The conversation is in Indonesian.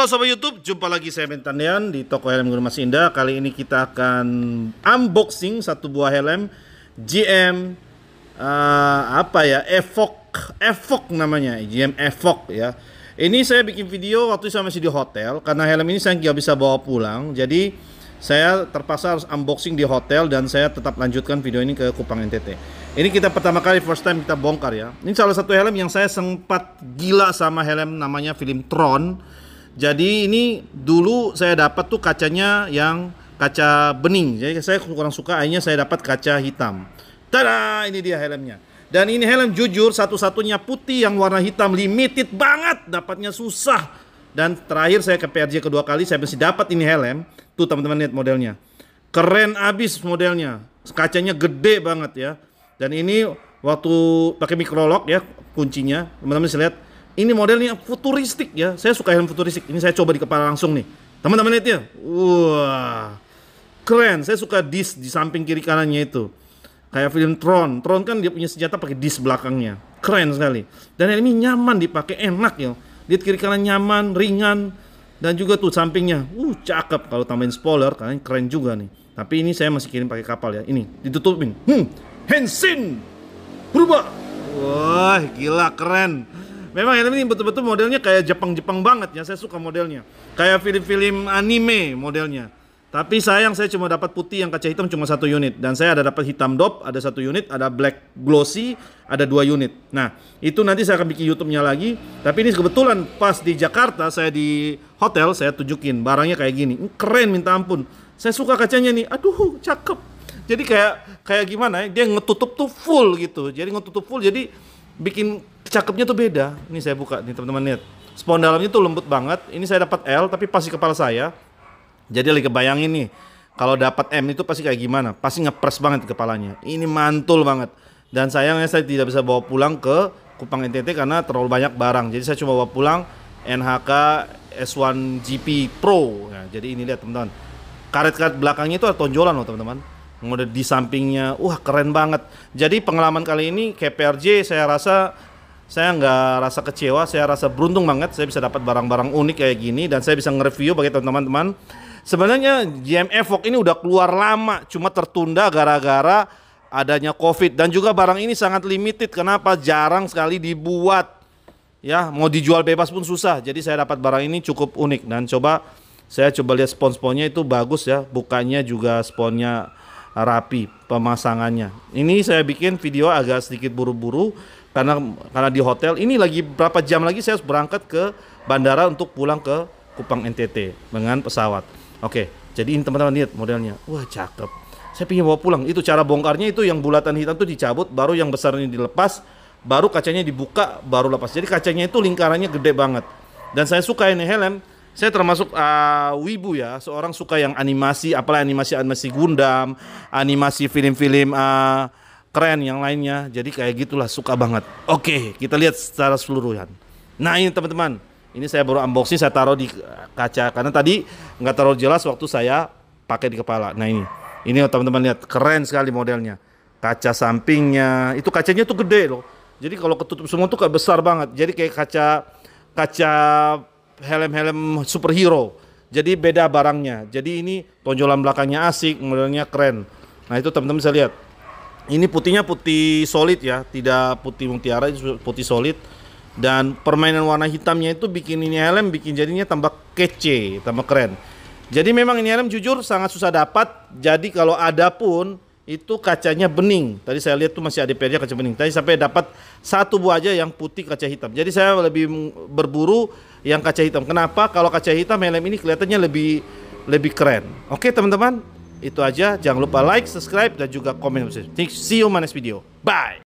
Halo Sobat Youtube, jumpa lagi saya Bentanian di toko helm Guru Mas Indah Kali ini kita akan unboxing satu buah helm GM uh, eh, apa ya Evok Evok namanya GM Evok ya ini saya bikin video waktu saya masih di hotel karena helm ini saya nggak bisa bawa pulang jadi saya terpaksa harus unboxing di hotel dan saya tetap lanjutkan video ini ke Kupang NTT. Ini kita pertama kali first time kita bongkar ya. Ini salah satu helm yang saya sempat gila sama helm namanya film Tron jadi ini dulu saya dapat tuh kacanya yang kaca bening. Jadi saya kurang suka akhirnya saya dapat kaca hitam. Tada, ini dia helmnya. Dan ini helm jujur satu-satunya putih yang warna hitam limited banget, dapatnya susah. Dan terakhir saya ke PRJ kedua kali saya masih dapat ini helm. Tuh teman-teman lihat modelnya. Keren abis modelnya. Kacanya gede banget ya. Dan ini waktu pakai mikrolog ya kuncinya. Teman-teman bisa lihat ini modelnya futuristik ya. Saya suka helm futuristik. Ini saya coba di kepala langsung nih. Teman-teman lihat ya. Wah. Keren. Saya suka disk di samping kiri kanannya itu. Kayak film Tron. Tron kan dia punya senjata pakai disk belakangnya. Keren sekali. Dan ini nyaman dipakai, enak ya. Lihat kiri kanan nyaman, ringan dan juga tuh sampingnya. Uh, cakep kalau tambahin spoiler, kan keren juga nih. Tapi ini saya masih kirim pakai kapal ya. Ini ditutupin. Hmm, Henshin! berubah. Wah, gila keren. Memang ini betul-betul modelnya kayak Jepang-Jepang banget ya. Saya suka modelnya. Kayak film-film anime modelnya. Tapi sayang saya cuma dapat putih yang kaca hitam cuma satu unit dan saya ada dapat hitam dop ada satu unit, ada black glossy ada dua unit. Nah itu nanti saya akan bikin YouTube-nya lagi. Tapi ini kebetulan pas di Jakarta saya di hotel saya tunjukin barangnya kayak gini, keren minta ampun. Saya suka kacanya nih, aduh cakep. Jadi kayak kayak gimana ya dia ngetutup tuh full gitu. Jadi ngetutup full jadi bikin cakepnya tuh beda. Ini saya buka nih teman-teman lihat. Spon dalamnya tuh lembut banget. Ini saya dapat L tapi pasti kepala saya. Jadi lagi kebayangin nih kalau dapat M itu pasti kayak gimana? Pasti ngepres banget kepalanya. Ini mantul banget. Dan sayangnya saya tidak bisa bawa pulang ke Kupang NTT karena terlalu banyak barang. Jadi saya cuma bawa pulang NHK S1GP Pro. Nah, jadi ini lihat teman-teman. Karet-karet belakangnya itu ada tonjolan loh teman-teman mode di sampingnya wah keren banget jadi pengalaman kali ini KPRJ saya rasa saya nggak rasa kecewa, saya rasa beruntung banget saya bisa dapat barang-barang unik kayak gini dan saya bisa nge-review bagi teman-teman. Sebenarnya GM Evoque ini udah keluar lama, cuma tertunda gara-gara adanya Covid dan juga barang ini sangat limited. Kenapa? Jarang sekali dibuat. Ya, mau dijual bebas pun susah. Jadi saya dapat barang ini cukup unik dan coba saya coba lihat spons-sponnya itu bagus ya. Bukannya juga sponsnya rapi pemasangannya. Ini saya bikin video agak sedikit buru-buru karena karena di hotel ini lagi berapa jam lagi saya harus berangkat ke bandara untuk pulang ke Kupang NTT dengan pesawat. Oke, jadi ini teman-teman lihat modelnya. Wah, cakep. Saya pingin bawa pulang. Itu cara bongkarnya itu yang bulatan hitam itu dicabut, baru yang besarnya dilepas, baru kacanya dibuka, baru lepas. Jadi kacanya itu lingkarannya gede banget. Dan saya suka ini helm saya termasuk uh, wibu ya, seorang suka yang animasi, apalagi animasi animasi Gundam, animasi film-film uh, keren yang lainnya. Jadi kayak gitulah suka banget. Oke, kita lihat secara seluruhan. Nah ini teman-teman, ini saya baru unboxing, saya taruh di kaca karena tadi nggak taruh jelas waktu saya pakai di kepala. Nah ini, ini oh, teman-teman lihat keren sekali modelnya. Kaca sampingnya, itu kacanya tuh gede loh. Jadi kalau ketutup semua tuh kayak besar banget. Jadi kayak kaca kaca helm-helm superhero. Jadi beda barangnya. Jadi ini tonjolan belakangnya asik, modelnya keren. Nah itu teman-teman bisa lihat. Ini putihnya putih solid ya, tidak putih mutiara, putih solid. Dan permainan warna hitamnya itu bikin ini helm, bikin jadinya tambah kece, tambah keren. Jadi memang ini helm jujur sangat susah dapat. Jadi kalau ada pun itu kacanya bening. Tadi saya lihat tuh masih ada pernya kaca bening. Tadi sampai dapat satu buah aja yang putih kaca hitam. Jadi saya lebih berburu yang kaca hitam. Kenapa? Kalau kaca hitam helm ini kelihatannya lebih lebih keren. Oke teman-teman, itu aja. Jangan lupa like, subscribe, dan juga komen. See you on my next video. Bye.